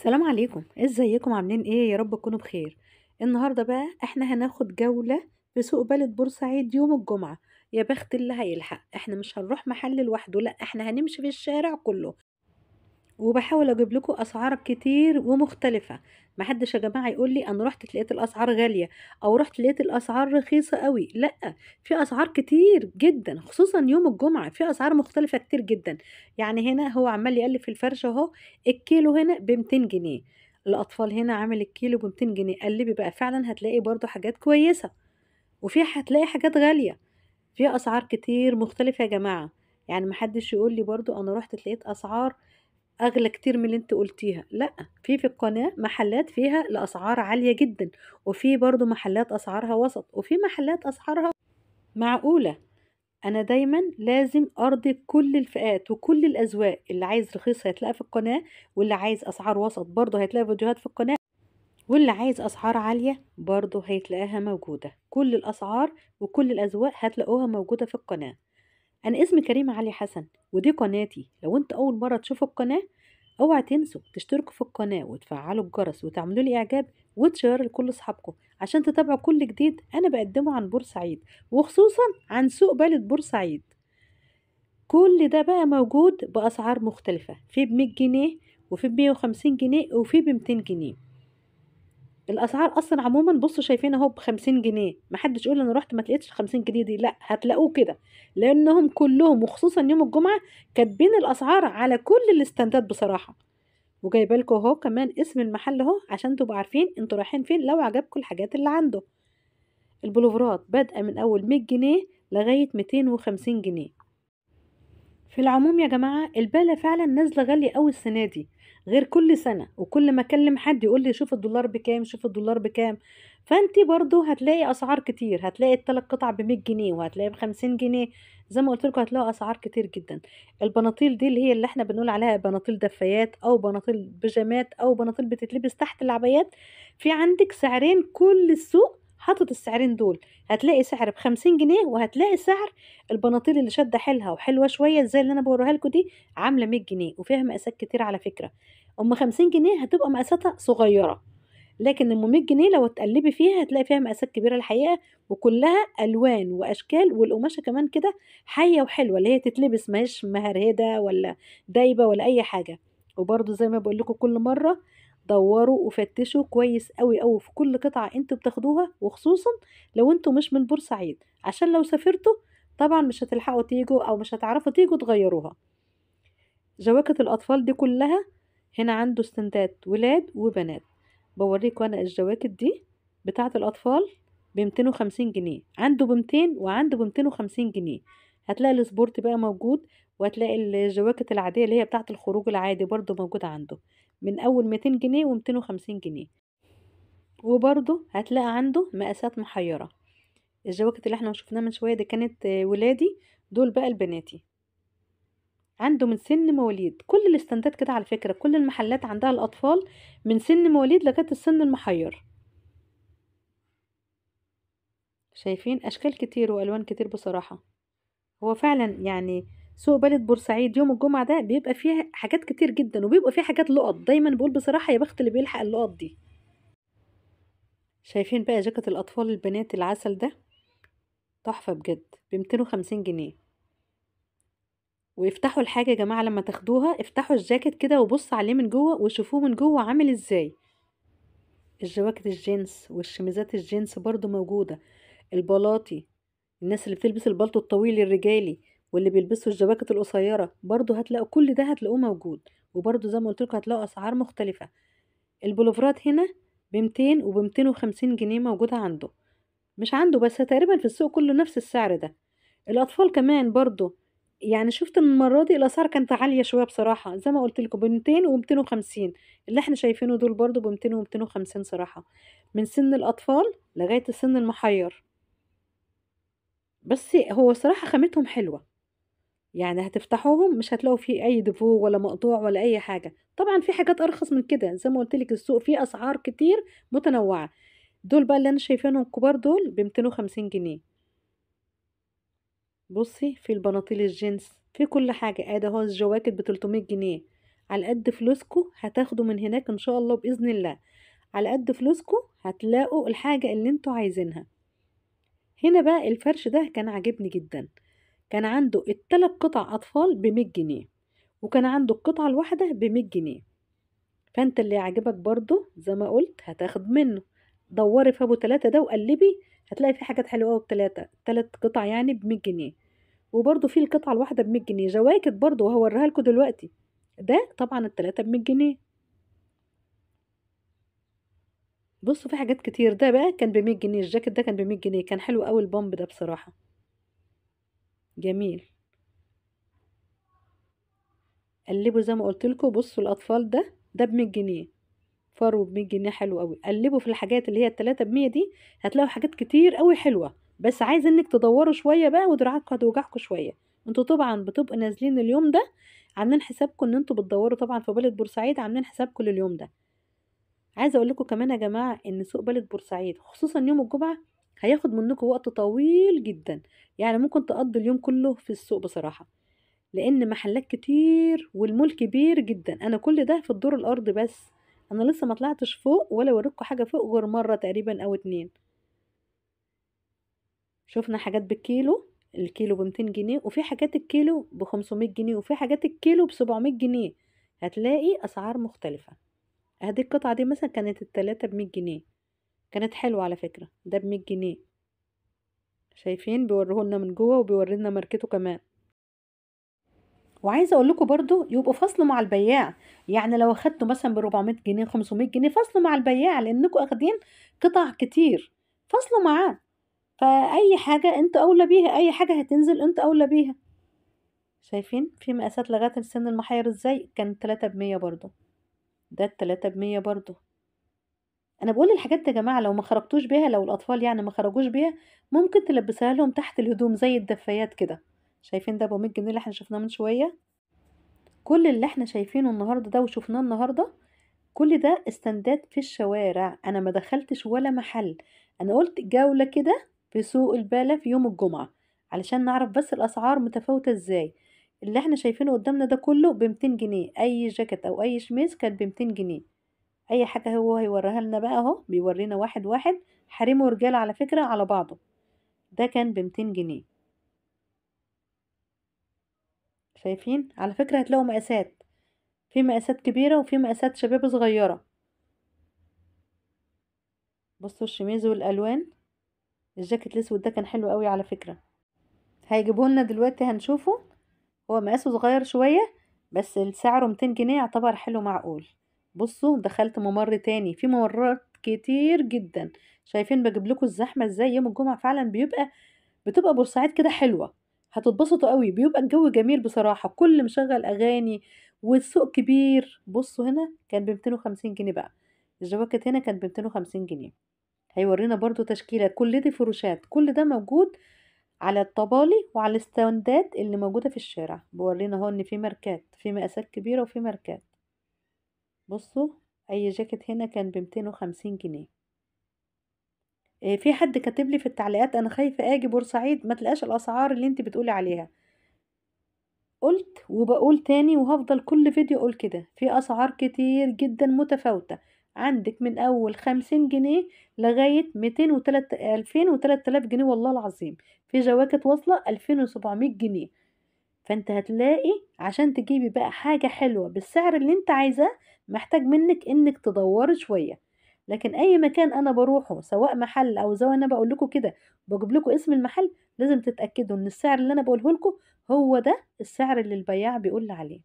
السلام عليكم ازيكم عاملين ايه يا رب تكونوا بخير النهارده بقى احنا هناخد جوله في سوق بلد بورسعيد يوم الجمعه يا بخت اللي هيلحق احنا مش هنروح محل لوحده لا احنا هنمشي في الشارع كله وبحاول اجيب لكم اسعار كتير ومختلفه محدش يا جماعه يقول لي انا رحت لقيت الاسعار غاليه او رحت لقيت الاسعار رخيصه قوي لا في اسعار كتير جدا خصوصا يوم الجمعه في اسعار مختلفه كتير جدا يعني هنا هو عمال يقلب في الفرشه اهو الكيلو هنا ب جنيه الاطفال هنا عامل الكيلو ب جنيه قلبي بقى فعلا هتلاقي برضو حاجات كويسه وفي هتلاقي حاجات غاليه في اسعار كتير مختلفه يا جماعه يعني محدش يقول لي برضو انا رحت لقيت اسعار اغلى كتير من اللي انت قلتيها لا في في القناه محلات فيها لاسعار عاليه جدا وفي برضو محلات اسعارها وسط وفي محلات اسعارها معقوله انا دايما لازم ارضي كل الفئات وكل الاذواق اللي عايز رخيص هيتلاقى في القناه واللي عايز اسعار وسط برضو هيتلاقى فيديوهات في القناه واللي عايز اسعار عاليه برضو هيتلاقاها موجوده كل الاسعار وكل الاذواق هتلاقوها موجوده في القناه أنا اسمي كريمة علي حسن ودي قناتي لو أنت أول مرة تشوف القناة اوعى تنسوا تشتركوا في القناة وتفعلوا الجرس وتعملوا لي إعجاب وتشير لكل أصحابكم عشان تتابعوا كل جديد أنا بقدمه عن بورسعيد وخصوصا عن سوق بلد بورسعيد كل ده بقى موجود بأسعار مختلفة في بمية جنيه وفي بمية وخمسين جنيه وفي بمتين جنيه الاسعار اصلا عموما بصوا شايفين اهو بخمسين جنيه محدش يقول انا رحت ما لقيتش الخمسين جنيه دي لا هتلاقوه كده لانهم كلهم وخصوصا يوم الجمعه كاتبين الاسعار على كل الاستندات بصراحه وجايبه لكم اهو كمان اسم المحل اهو عشان تبقوا عارفين انتوا رايحين فين لو عجبكم الحاجات اللي عنده البلوفرات بادئه من اول 100 جنيه لغايه 250 جنيه في العموم يا جماعة البالة فعلا نازلة غالية قوي السنة دي غير كل سنة وكل ما اكلم حد يقول لي شوف الدولار بكام شوف الدولار بكام فانت برضو هتلاقي اسعار كتير هتلاقي التلات قطع بمية جنيه وهتلاقي بخمسين جنيه زي ما قلت لكم هتلاقوا اسعار كتير جدا البناطيل دي اللي هي اللي احنا بنقول عليها بناطيل دفايات او بناطيل بيجامات او بناطيل بتتلبس تحت العبايات في عندك سعرين كل السوق حاطط السعرين دول هتلاقي سعر بخمسين جنيه وهتلاقي سعر البناطيل اللي شادة حيلها وحلوة شوية زي اللي أنا بوريها لكم دي عاملة مية جنيه وفيها مقاسات كتير على فكرة ام خمسين جنيه هتبقى مقاساتها صغيرة لكن ام 100 جنيه لو تقلبي فيها هتلاقي فيها مقاسات كبيره الحقيقه وكلها الوان واشكال والقماشه كمان كده حيه وحلوه اللي هي تتلبس ماهيش مهرهده ولا دايبه ولا اي حاجه وبرده زي ما بقول لكم كل مره دوروا وفتشوا كويس قوي قوي في كل قطعة انتوا بتاخدوها وخصوصا لو انتوا مش من بورسعيد عشان لو سافرتوا طبعا مش هتلحقوا تيجوا او مش هتعرفوا تيجوا تغيروها جواكت الاطفال دي كلها هنا عنده استندات ولاد وبنات بوريكم انا الجواكت دي بتاعة الاطفال بمتين وخمسين جنيه عنده بمتين وعنده بمتين وخمسين جنيه هتلاقي السبورت بقى موجود وهتلاقي الجواكت العادية اللي هي بتاعة الخروج العادي برضو موجودة عنده من أول 200 جنيه و وخمسين جنيه وبرضو هتلاقي عنده مقاسات محيرة الجواكت اللي احنا شفناها من شوية دي كانت ولادي دول بقى لبناتي عنده من سن مواليد كل الاستندات كده على فكرة كل المحلات عندها الأطفال من سن مواليد لغاية السن المحير شايفين أشكال كتير وألوان كتير بصراحة هو فعلا يعني سوق بلد بورسعيد يوم الجمعة ده بيبقى فيه حاجات كتير جدا وبيبقى فيه حاجات لقط دايما بقول بصراحة يا بخت اللي بيلحق اللقط دي شايفين بقى جاكت الأطفال البنات العسل ده تحفة بجد ب وخمسين جنيه ويفتحوا الحاجة يا جماعة لما تاخدوها افتحوا الجاكت كده وبص عليه من جوه وشوفوه من جوه عامل ازاي الجواكت الجينز والشميزات الجينز برضو موجودة البلاطي الناس اللي بتلبس البلطو الطويل الرجالي واللي بيلبسوا الجواكت القصيره برضو هتلاقوا كل ده هتلاقوه موجود وبرضو زي ما قلت لكم هتلاقوا اسعار مختلفه البلوفرات هنا بمتين وبمتين وخمسين جنيه موجوده عنده مش عنده بس تقريبا في السوق كله نفس السعر ده الاطفال كمان برضو يعني شفت المرة دي الأسعار كانت عالية شوية بصراحة زي ما قلت لكم بمتين ومتين وخمسين اللي احنا شايفينه دول برضو بمتين ومتين وخمسين صراحة من سن الأطفال لغاية سن المحير بس هو صراحة خامتهم حلوة يعني هتفتحوهم مش هتلاقوا فيه اي ديفو ولا مقطوع ولا اي حاجة طبعا في حاجات ارخص من كده زي ما قلت لك السوق فيه اسعار كتير متنوعة دول بقى اللي انا شايفينهم كبار دول ب 250 جنيه بصي في البناطيل الجنس في كل حاجة ادي اهو الجواكت ب 300 جنيه على قد فلوسكو هتاخدوا من هناك ان شاء الله باذن الله على قد فلوسكو هتلاقوا الحاجة اللي انتوا عايزينها هنا بقى الفرش ده كان عاجبني جدا كان عنده التلات قطع أطفال بمية جنيه وكان عنده القطعة الواحدة بمية جنيه فانت اللي يعجبك برضو زي ما قلت هتاخد منه دوري في ابو تلاتة ده وقلبي هتلاقي في حاجات حلوه قوي بتلاتة تلات قطع يعني بمية جنيه وبرضو في القطعه الواحده بمية جنيه جواكت برضو وهوريها لكم دلوقتي ده طبعا التلاتة بمية جنيه بصوا في حاجات كتير ده بقى كان بمية جنيه الجاكيت ده كان بمية جنيه كان حلو قوي البومب ده بصراحة جميل قلبوا زي ما قلت لكم بصوا الاطفال ده ده بمية جنيه فرو بمية جنيه حلو قوي قلبوا في الحاجات اللي هي التلاتة بمية دي هتلاقوا حاجات كتير قوي حلوة بس عايز انك تدوروا شوية بقى ودراعاتكم هتوجعكم شوية انتوا طبعا بتبقوا نازلين اليوم ده عاملين حسابكم ان انتوا بتدوروا طبعا في بلد بورسعيد عاملين حسابكم لليوم ده عايزه اقول لكم كمان يا جماعه ان سوق بلد بورسعيد خصوصا يوم الجمعه هياخد منكم وقت طويل جدا يعني ممكن تقضي اليوم كله في السوق بصراحه لان محلات كتير والمول كبير جدا انا كل ده في الدور الارض بس انا لسه ما طلعتش فوق ولا وريتكم حاجه فوق غير مره تقريبا او اتنين شفنا حاجات بالكيلو الكيلو ب جنيه وفي حاجات الكيلو ب جنيه وفي حاجات الكيلو ب جنيه هتلاقي اسعار مختلفه هذه القطعة دي مثلا كانت التلاتة بمية جنيه كانت حلوة على فكرة ده بمية جنيه شايفين بيوريهولنا من جوه وبيورينا ماركته كمان وعايزه اقول لكم برضو يبقوا فصلوا مع البياع يعني لو اخدتوا مثلا ب 400 جنيه 500 جنيه فصلوا مع البياع لانكم اخدين قطع كتير فصلوا معاه فاي حاجه انت اولى بيها اي حاجه هتنزل انت اولى بيها شايفين في مقاسات لغايه السن المحير ازاي كان 3 بمية برضو ده التلاتة بمية برضو انا بقول الحاجات دي يا جماعه لو ما خرجتوش بيها لو الاطفال يعني ما خرجوش بيها ممكن تلبسها لهم تحت الهدوم زي الدفايات كده شايفين ده ب 100 جنيه اللي احنا شفناه من شويه كل اللي احنا شايفينه النهارده ده وشفناه النهارده كل ده استندات في الشوارع انا ما دخلتش ولا محل انا قلت جوله كده في سوق البالة في يوم الجمعه علشان نعرف بس الاسعار متفاوته ازاي اللي احنا شايفينه قدامنا ده كله بمتين جنيه اي جاكيت او اي شميز كانت بمتين جنيه اي حاجة هو هيوريها لنا بقى اهو بيورينا واحد واحد حريم ورجال على فكرة على بعضه ده كان بمتين جنيه شايفين على فكرة هتلاقوا مقاسات في مقاسات كبيرة وفي مقاسات شباب صغيرة بصوا الشميز والالوان الجاكيت الاسود ده كان حلو قوي على فكرة هيجيبهولنا دلوقتي هنشوفه هو مقاسه صغير شوية بس سعره ميتين جنيه يعتبر حلو معقول بصوا دخلت ممر تاني في ممرات كتير جدا شايفين بجيب لكم الزحمه ازاي يوم الجمعه فعلا بيبقى بتبقى بورسعيد كده حلوه هتتبسطوا قوي بيبقى الجو جميل بصراحه كل مشغل اغاني والسوق كبير بصوا هنا كان ب 250 جنيه بقى الجواكت هنا كانت ب 250 جنيه هيورينا برضو تشكيله كل دي فروشات كل ده موجود على الطبالي وعلى الستاندات اللي موجودة في الشارع بورينا اهو ان في ماركات في مقاسات كبيرة وفي ماركات بصوا اي جاكيت هنا كان ب وخمسين جنيه إيه في حد كاتب لي في التعليقات انا خايفة اجي بورسعيد ما تلقاش الاسعار اللي انت بتقولي عليها قلت وبقول تاني وهفضل كل فيديو اقول كده في اسعار كتير جدا متفاوتة عندك من أول خمسين جنيه لغاية ميتين وتلات ألفين وتلات تلاف جنيه والله العظيم في جواكت واصلة ألفين وسبعمية جنيه فانت هتلاقي عشان تجيبي بقى حاجة حلوة بالسعر اللي انت عايزاه محتاج منك انك تدوري شوية لكن اي مكان انا بروحه سواء محل او زي انا بقول لكم كده بجيب لكم اسم المحل لازم تتاكدوا ان السعر اللي انا بقوله لكم هو ده السعر اللي البياع بيقول عليه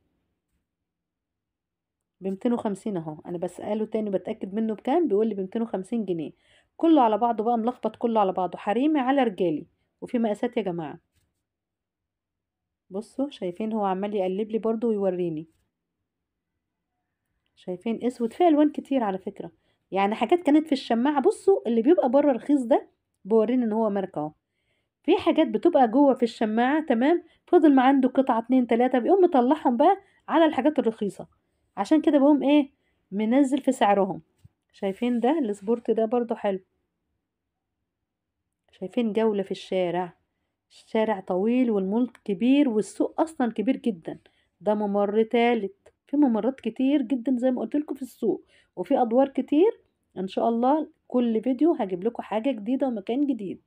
ب 250 اهو انا بساله تاني بتاكد منه بكام بيقول لي ب 250 جنيه كله على بعضه بقى ملخبط كله على بعضه حريمي على رجالي وفي مقاسات يا جماعه بصوا شايفين هو عمال يقلب لي برده ويوريني شايفين اسود فيه الوان كتير على فكره يعني حاجات كانت في الشماعه بصوا اللي بيبقى بره رخيص ده بوريني ان هو ماركه اهو في حاجات بتبقى جوه في الشماعه تمام فضل ما عنده قطعه اتنين تلاته بيقوم مطلعهم بقى على الحاجات الرخيصه عشان كده بقوم ايه منزل في سعرهم شايفين ده السبورت ده برضو حلو شايفين جولة في الشارع الشارع طويل والمول كبير والسوق اصلا كبير جدا ده ممر تالت في ممرات كتير جدا زي ما قلت لكم في السوق وفي ادوار كتير ان شاء الله كل فيديو هجيب لكم حاجة جديدة ومكان جديد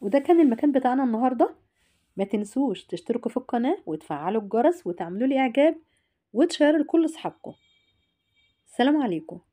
وده كان المكان بتاعنا النهاردة ما تنسوش تشتركوا في القناة وتفعلوا الجرس وتعملوا لي إعجاب وتشاروا لكل أصحابكم السلام عليكم